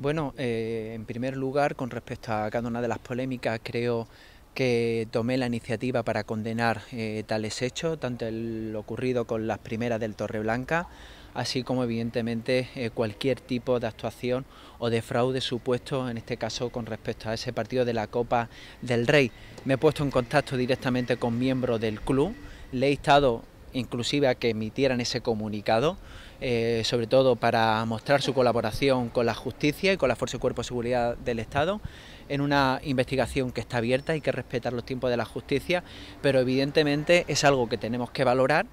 Bueno, eh, en primer lugar, con respecto a cada una de las polémicas, creo que tomé la iniciativa para condenar eh, tales hechos, tanto el ocurrido con las primeras del Torreblanca, así como evidentemente eh, cualquier tipo de actuación o de fraude supuesto, en este caso con respecto a ese partido de la Copa del Rey. Me he puesto en contacto directamente con miembros del club, le he estado inclusive a que emitieran ese comunicado, eh, sobre todo para mostrar su colaboración con la justicia y con la Fuerza y Cuerpo de Seguridad del Estado en una investigación que está abierta, y que respetar los tiempos de la justicia, pero evidentemente es algo que tenemos que valorar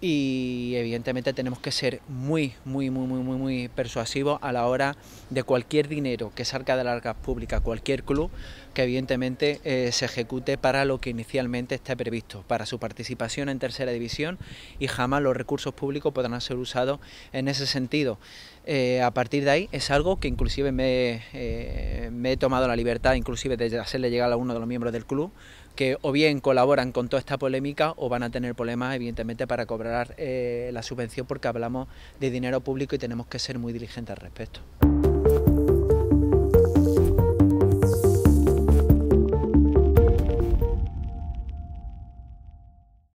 y evidentemente tenemos que ser muy, muy, muy, muy, muy, muy persuasivos a la hora de cualquier dinero que salga de arcas pública, cualquier club, que evidentemente eh, se ejecute para lo que inicialmente está previsto, para su participación en tercera división y jamás los recursos públicos podrán ser usados en ese sentido. Eh, a partir de ahí es algo que inclusive me, eh, me he tomado la libertad inclusive de hacerle llegar a uno de los miembros del club, que o bien colaboran con toda esta polémica o van a tener problemas evidentemente para cobrar eh, la subvención porque hablamos de dinero público y tenemos que ser muy diligentes al respecto.